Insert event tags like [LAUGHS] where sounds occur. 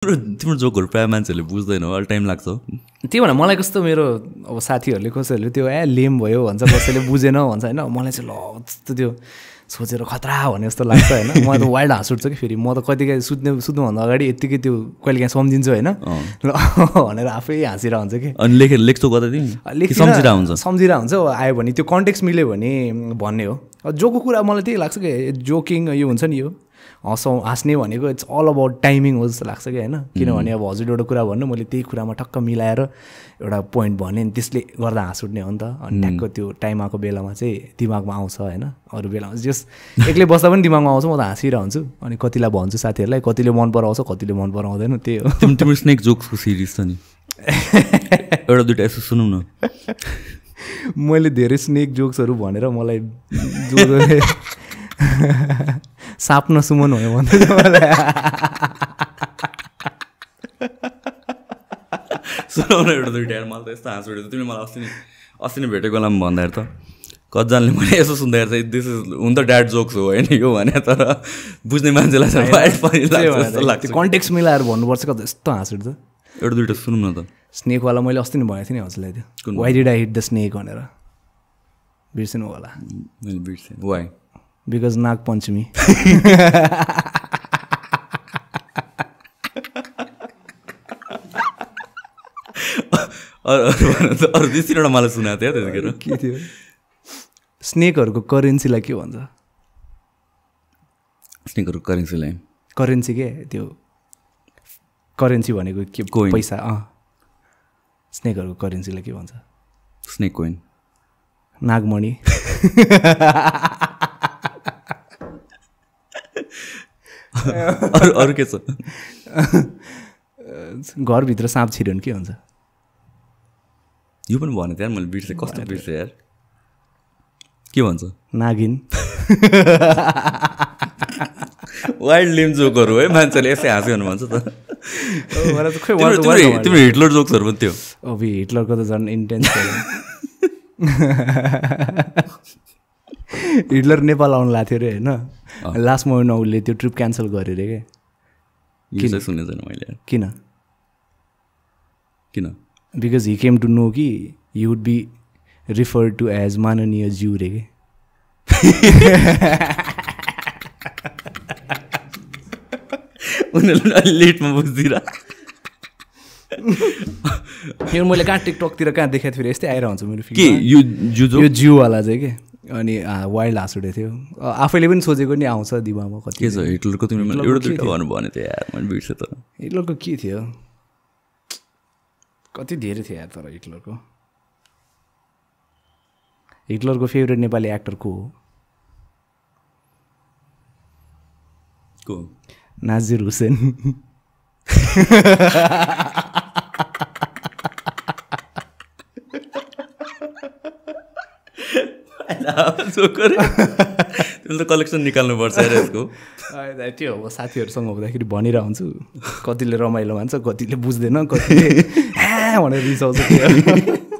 तिम्रो तिम्रो जोकहरू प्रायः मान्छेहरूले बुझ्दैन अल टाइम लाग्छ त्यही भएर मलाई कस्तो मेरो अब साथीहरूले कसैहरूले त्यो ए लेम भयो भन्छ कसैले बुझेन भन्छ होइन मलाई चाहिँ ल जस्तो त्यो सोचेर खतरा भने जस्तो लाग्छ होइन म त वाइल्ड हाँस उठ्छ कि फेरि म त कति कहिले सुत्ने सुत्नुभन्दा अगाडि यत्तिकै त्यो कहिले काहीँ सम्झिन्छु होइन ल भनेर आफै हाँसिरह हुन्छ कि अनि लेखे लेख्छु कता सम्झिरहेको हुन्छ सम्झिरहेको हुन्छ आयो भने त्यो कन्टेक्स्ट मिल्यो भने भन्ने हो जोको कुरा मलाई त्यही लाग्छ कि जोकिङ यो हुन्छ नि यो हँसौँ हाँस्ने भनेको इट्स अल अबाउट टाइमिङ हो जस्तो लाग्छ क्या होइन किनभने अब हजुर एउटा कुरा भन्नु मैले त्यही कुरामा ठक्क मिलाएर एउटा पोइन्ट भने नि त्यसले गर्दा हाँस उठ्ने हो नि त अनि ठ्याक्क त्यो टाइम आएको बेलामा चाहिँ दिमागमा आउँछ होइन अरू बेलामा जस एक्लै बस्दा पनि दिमागमा आउँछ म त हाँसिरहन्छु अनि कतिलाई भन्छु साथीहरूलाई कतिले मन पराउँछ कतिले मन पराउँदैन त्यही हो तिम्रो स्नेक जोक्सको सिरिज छ नि [LAUGHS] एउटा दुइटा यसो सुनौँ न मैले धेरै स्नेक जोक्सहरू भनेर मलाई [LAUGHS] साप नसुमन भयो भन्दै थियो मलाई सुनाउनु एउटा दुइटा यार मलाई त यस्तो हाँस उठेको तिमीले मलाई अस्ति नै अस्ति नै भेटेको बेलामा भन्दाखेरि त कतिजनाले मैले यसो सुन्दाखेरि चाहिँ दिस इज हुन त ड्याड जोक्स हो होइन यो भने तर बुझ्ने मान्छेलाई लाग्छ कन्टेक्स मिलाएर भन्नुपर्छ कति यस्तो हाँस उठ्छ एउटा दुइटा सुनौँ न त स्नेकवाला मैले अस्ति नै भनेको थिएँ नि हजुरलाई त्यो why did I hit the snake भनेर बिर्सिनु होला बिर्सेँ वाइ बिकज नाग पञ्चमी अरू दुई तिनवटा मलाई सुनाएको थियो त्यतिखेर के थियो स्नेकहरूको करेन्सीलाई के भन्छ स्नेकहरूको करेन्सीलाई करेन्सी के त्यो करेन्सी भनेको के कोइन पैसा अँ स्नेकहरूको करेन्सीलाई के भन्छ स्नेक कोइन नागमणि [LAUGHS] [LAUGHS] अरू अरू के छ [LAUGHS] घरभित्र साँप छिर्यो भने के हुन्छ यो पनि भनेको थिएँ मैले बिर्सेँ कस्तो बिर्सेँ यार के भन्छ नागिन वाइल्ड लिम जोकहरू है मान्छेले यसै हाँस्यो भने भन्छ त तिम्रो हिटलर जोक्सहरू पनि थियो हिटलरको त झन् इन्टेन्स [LAUGHS] हिटलर नेपाल आउनु लाग्थ्यो अरे होइन लास्ट मोमेन्टमा उसले त्यो ट्रिप क्यान्सल गरे अरे क्या सुने छैन मैले किन किन because he came to know कि you would be refer to as माननीय ज्यू रे के उनीहरूले अलि लेटमा बुझ्दिएर [LAUGHS] यो मैले कहाँ टिकटकतिर कहाँ देखाएको थिएँ यस्तै आइरहन्छ मेरो के यो जुजो यो जिउवाला चाहिँ के अनि वाइल्ड हाँस थियो आफैले पनि सोचेको नि आउँछ दिमागमा कति के छ हिटलरको तिमीले एउटा भन्नु हिटलरको के थियो कति धेरै थियो यार तर हिटलरको हिटलरको फेभरेट नेपाली एक्टर को हो नाजिर हुसेन [LAUGHS] [LAUGHS] तिमीले त कलेक्सन निकाल्नुपर्छ यसको त्यो अब साथीहरूसँग हुँदाखेरि भनिरहेको कतिले रमाइलो मान्छ कतिले बुझ्दैन कतिले भनेर रिसाउँछ [LAUGHS]